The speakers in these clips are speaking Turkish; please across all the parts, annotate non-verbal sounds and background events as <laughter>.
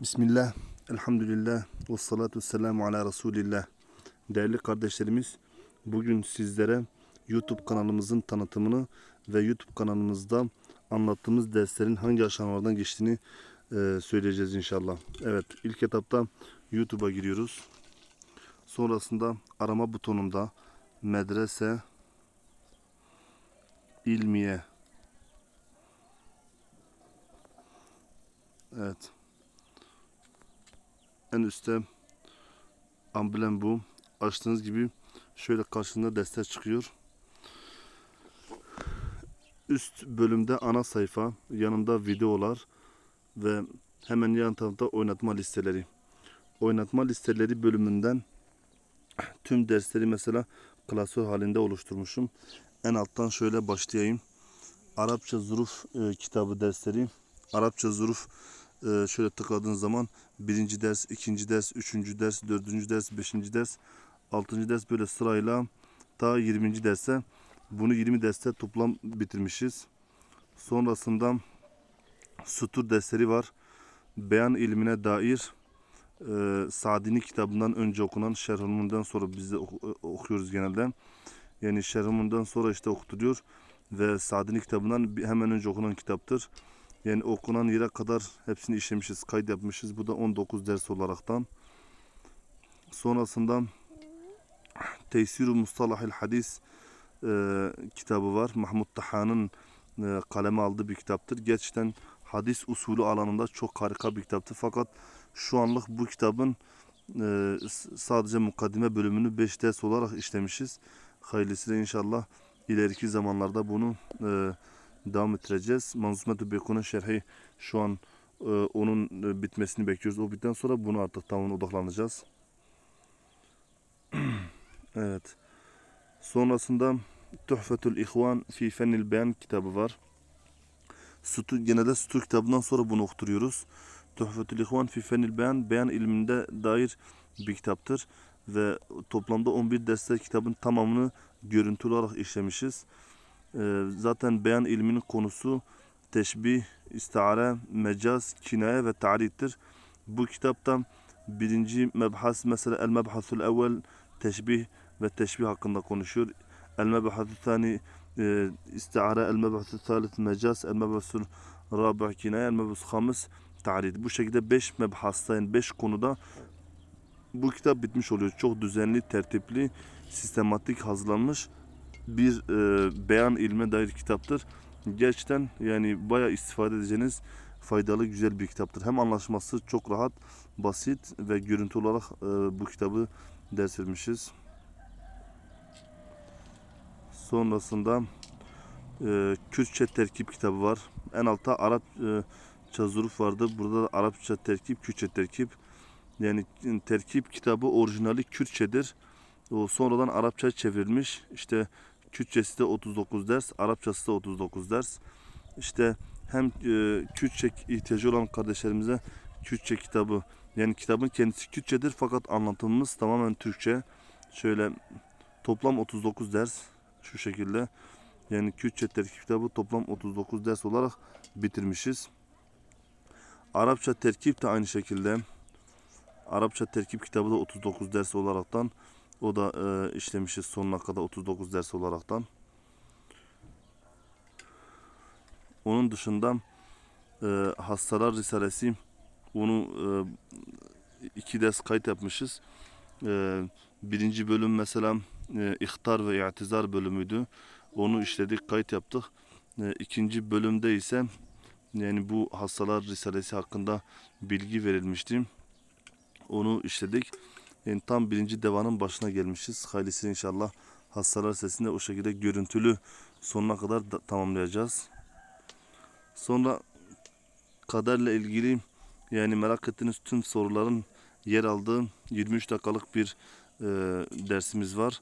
Bismillah, elhamdülillah, ve salatu selamu ala Resulillah. Değerli kardeşlerimiz, bugün sizlere YouTube kanalımızın tanıtımını ve YouTube kanalımızda anlattığımız derslerin hangi aşamalardan geçtiğini e, söyleyeceğiz inşallah. Evet, ilk etapta YouTube'a giriyoruz. Sonrasında arama butonunda medrese ilmiye Evet. En üstte amblem bu. Açtığınız gibi şöyle karşısında deste çıkıyor. Üst bölümde ana sayfa, yanında videolar ve hemen yan tarafta oynatma listeleri. Oynatma listeleri bölümünden tüm dersleri mesela klasör halinde oluşturmuşum. En alttan şöyle başlayayım. Arapça Zuruf e, kitabı dersleri. Arapça Zuruf ee, şöyle tıkladığınız zaman birinci ders, ikinci ders, üçüncü ders, dördüncü ders, beşinci ders, altıncı ders böyle sırayla ta 20. derse bunu 20 derste toplam bitirmişiz. Sonrasında sütur dersleri var. Beyan ilmine dair e, Sadini kitabından önce okunan Şerhulmun'dan sonra biz de oku, e, okuyoruz genelde. Yani Şerhulmun'dan sonra işte okutuluyor ve Sadini kitabından hemen önce okunan kitaptır. Yani okunan yere kadar hepsini işlemişiz, kayıt yapmışız. Bu da 19 ders olaraktan. Sonrasında Teysir-i Mustalahil Hadis e, kitabı var. Mahmut Taha'nın e, kaleme aldığı bir kitaptır. Gerçekten hadis usulü alanında çok harika bir kitaptı. Fakat şu anlık bu kitabın e, sadece mukaddime bölümünü 5 ders olarak işlemişiz. Hayırlısı inşallah ileriki zamanlarda bunu e, devam ettireceğiz. Manzumet-i Beko'nun şerhi şu an e, onun e, bitmesini bekliyoruz. O bitten sonra bunu artık tamamen odaklanacağız. <clears throat> evet. Sonrasında Tuhfetül İhvan fi Fennil Beyan kitabı var. Sütü, genelde sütü kitabından sonra bunu okuturuyoruz. Tuhfetül İhvan fi Fennil Beyan, beyan ilminde dair bir kitaptır. Ve toplamda 11 dersler kitabın tamamını görüntülü olarak işlemişiz. Ee, zaten beyan ilminin konusu teşbih, istiare, mecaz, kinaye ve tarih'tir. Bu kitapta birinci mebhas mesela el mebhasul evvel teşbih ve teşbih hakkında konuşuyor. El mebhasul thani e, istiare, el mebhasul thalith mecaz, el mebhasul rabi' kinaye, el mebhasul hamis tarit. Bu şekilde beş mebhasta yani 5 konuda bu kitap bitmiş oluyor. Çok düzenli, tertipli, sistematik hazırlanmış bir e, beyan ilme dair kitaptır. Gerçekten yani baya istifade edeceğiniz faydalı güzel bir kitaptır. Hem anlaşması çok rahat, basit ve görüntü olarak e, bu kitabı ders vermişiz. Sonrasında e, Kürtçe terkip kitabı var. En altta Arap e, çazuruf vardı. Burada da Arapça terkip, Kürtçe terkip. Yani terkip kitabı orijinali Kürtçedir. O sonradan Arapça çevrilmiş. İşte Kürtçesi de 39 ders, Arapçası da 39 ders. İşte hem e, Kürtçe ihtiyacı olan kardeşlerimize Kürtçe kitabı yani kitabın kendisi Kürtçedir fakat anlatımımız tamamen Türkçe. Şöyle toplam 39 ders şu şekilde. Yani Kürtçe terkip kitabı toplam 39 ders olarak bitirmişiz. Arapça terkip de aynı şekilde. Arapça terkip kitabı da 39 ders olaraktan o da e, işlemişiz sonuna kadar 39 ders olaraktan. Onun dışında e, hastalar risalesi onu e, iki ders kayıt yapmışız. E, birinci bölüm mesela e, ihtar ve i'tizar bölümüydü. Onu işledik, kayıt yaptık. E, ikinci bölümde ise yani bu hastalar risalesi hakkında bilgi verilmişti. Onu işledik. Yani tam birinci devanın başına gelmişiz. Hayırlısı inşallah hastalar sesinde o şekilde görüntülü sonuna kadar tamamlayacağız. Sonra kaderle ilgili yani merak ettiğiniz tüm soruların yer aldığı 23 dakikalık bir e, dersimiz var.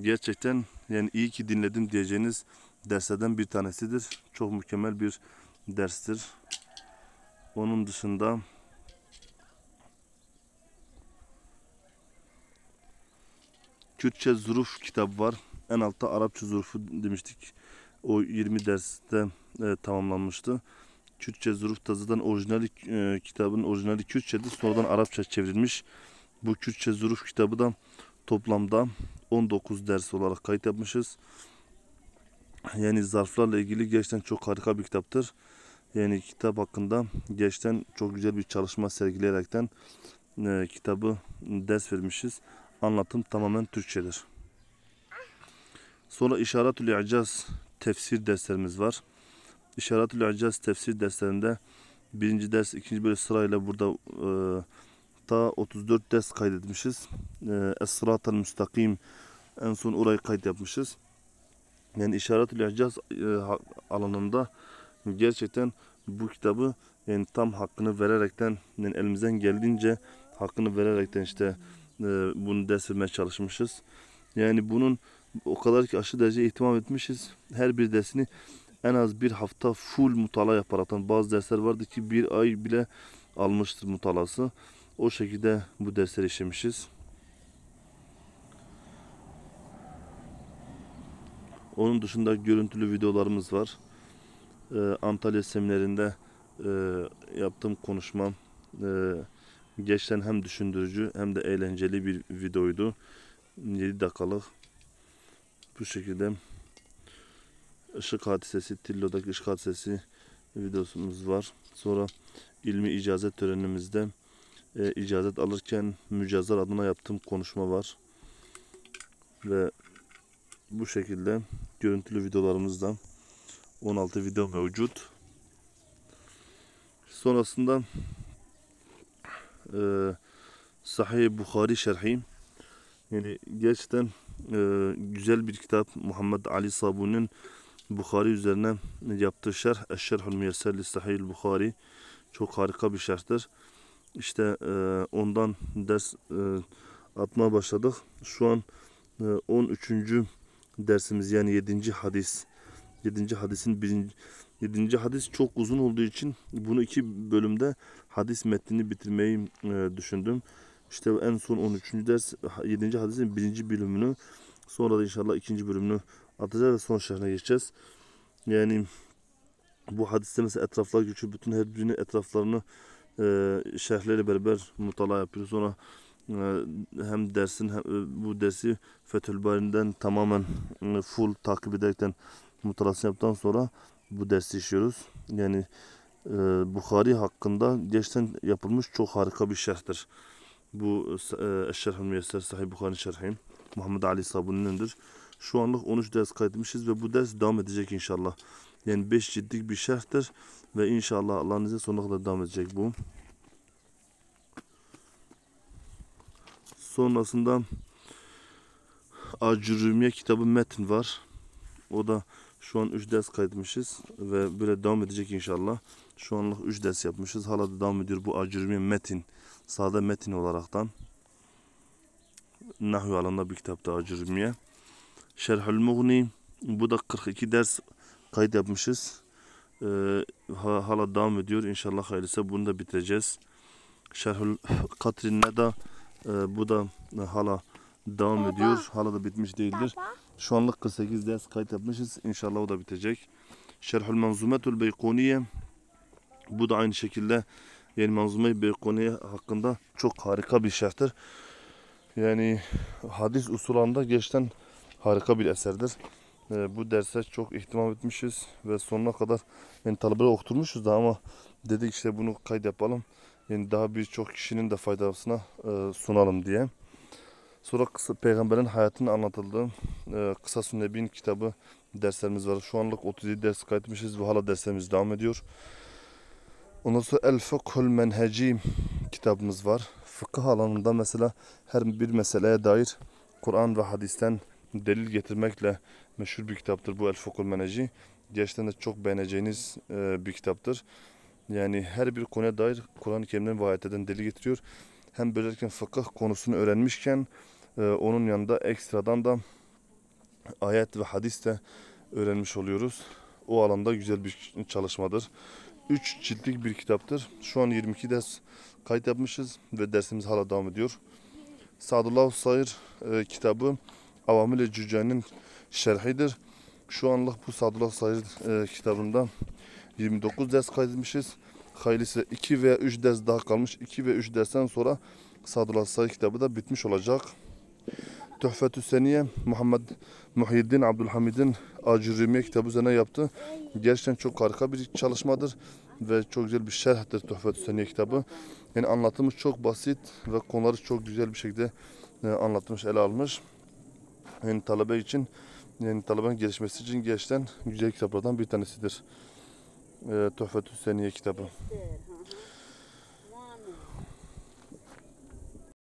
Gerçekten yani iyi ki dinledim diyeceğiniz derslerden bir tanesidir. Çok mükemmel bir derstir. Onun dışında Kürtçe zuruf kitabı var. En altta Arapça zurufu demiştik. O 20 derste e, tamamlanmıştı. Kürtçe zuruf tazıdan orijinali e, kitabın orijinali Kürtçe'di. Sonradan Arapça çevrilmiş. Bu Kürtçe zuruf kitabı da toplamda 19 ders olarak kayıt yapmışız. Yani zarflarla ilgili gerçekten çok harika bir kitaptır. Yani kitap hakkında gerçekten çok güzel bir çalışma sergileyerekten e, kitabı ders vermişiz. Anlatım tamamen Türkçedir. Sonra İşaretül İcaz tefsir derslerimiz var. İşaretül İcaz tefsir derslerinde birinci ders, ikinci böyle sırayla burada e, 34 ders kaydetmişiz. E, es Müstakim en son orayı kayıt yapmışız. Yani İşaretül İcaz e, alanında gerçekten bu kitabı yani tam hakkını vererekten yani elimizden geldiğince hakkını vererekten işte e, bunu ders çalışmışız. Yani bunun o kadar ki aşırı derece ihtimam etmişiz. Her bir dersini en az bir hafta full mutala yaparaktan bazı dersler vardı ki bir ay bile almıştır mutalası. O şekilde bu dersleri işlemişiz. Onun dışında görüntülü videolarımız var. Ee, Antalya seminerinde e, yaptığım konuşmam, e, Geçten hem düşündürücü hem de eğlenceli bir videoydu. 7 dakikalık bu şekilde ışık hadisesi, Tillo'daki ışık hadisesi videosumuz var. Sonra ilmi icazet törenimizde e, icazet alırken mücazlar adına yaptığım konuşma var. Ve bu şekilde görüntülü videolarımızdan 16 video mevcut. Sonrasında e, Sahih Bukhari şerhi. Yani gerçekten e, güzel bir kitap. Muhammed Ali Sabun'un Bukhari üzerine yaptığı şerh. Eşşerhül Müyesserli Sahih Bukhari. Çok harika bir şerhtir. İşte e, ondan ders e, atmaya başladık. Şu an e, 13. dersimiz yani 7. hadis. 7. hadisin 1. Yedinci hadis çok uzun olduğu için bunu iki bölümde hadis metnini bitirmeyi e, düşündüm. İşte en son 13. ders 7. hadisin birinci bölümünü sonra da inşallah ikinci bölümünü atacağız ve son şerhine geçeceğiz. Yani bu hadiste mesela etraflar güçlü, Bütün her birinin etraflarını e, şerhleri beraber mutala yapıyoruz. Sonra e, hem dersin hem e, bu dersi Fethül Bari'den tamamen e, full takip ederekten mutalasını yaptıktan sonra bu dersi işliyoruz. Yani e, Bukhari hakkında geçten yapılmış çok harika bir şerhtir. Bu e, Şerh-ül Müyesser Sahih Bukhari şerhim. Muhammed Ali Sabuni'nindir. Şu anlık 13 ders kaydetmişiz ve bu ders devam edecek inşallah. Yani 5 ciddi bir şerhtir ve inşallah Allah'ın izniyle sonuna kadar devam edecek bu. Sonrasında Acurümiye kitabı metin var. O da şu an 3 ders kaydetmişiz ve böyle devam edecek inşallah. Şu anlık 3 ders yapmışız. Hala da devam ediyor bu acırmi metin. Sade metin olaraktan. Nahvi alanında bir kitapta acırmiye. Şerhül Mughni. Bu da 42 ders kayıt yapmışız. Ee, hala devam ediyor. İnşallah hayırlısı bunu da bitireceğiz. Şerhül Katrin Neda. Ee, bu da hala devam Baba. ediyor. Hala da bitmiş değildir. Baba. Şu anlık 48 ders kayıt yapmışız. İnşallah o da bitecek. Şerhül Manzumetül Beykoniye bu da aynı şekilde Yeni Manzume-i hakkında çok harika bir şerhtir. Yani hadis usulanda geçten harika bir eserdir. E, bu derse çok ihtimam etmişiz ve sonuna kadar yani talebelere okutmuşuz da ama dedik işte bunu kayıt yapalım. Yani daha birçok kişinin de faydasına e, sunalım diye. Sonra kısa, peygamberin hayatını anlatıldığı e, Kısa Sünnebin kitabı derslerimiz var. Şu anlık 37 ders kaydetmişiz ve hala derslerimiz devam ediyor. Ondan sonra El fakul Menheci kitabımız var. Fıkıh alanında mesela her bir meseleye dair Kur'an ve hadisten delil getirmekle meşhur bir kitaptır bu El fakul Menheci. Gerçekten de çok beğeneceğiniz e, bir kitaptır. Yani her bir konuya dair Kur'an-ı Kerim'den ve ayetlerden delil getiriyor. Hem böylelikle fıkıh konusunu öğrenmişken e, onun yanında ekstradan da ayet ve hadis de öğrenmiş oluyoruz. O alanda güzel bir çalışmadır. 3 ciltlik bir kitaptır. Şu an 22 ders kayıt yapmışız ve dersimiz hala devam ediyor. Sadullah Sayır e, kitabı Avamile Cüce'nin şerhidir. Şu anlık bu Sadullah Sayır e, kitabında 29 ders kaydetmişiz. Hayırlısı 2 veya 3 ders daha kalmış. 2 ve 3 dersten sonra Sadullah Sayır kitabı da bitmiş olacak. Tuhfetü Seniye Muhammed Muhyiddin Abdülhamid'in Acürrümiye kitabı üzerine yaptı. Gerçekten çok harika bir çalışmadır ve çok güzel bir şerhtir Tuhfetü Seniye kitabı. Yani anlatımız çok basit ve konuları çok güzel bir şekilde e, anlatmış, ele almış. Yani talebe için, yani talebenin gelişmesi için gerçekten güzel kitaplardan bir tanesidir. E, Tuhfetü Seniye kitabı.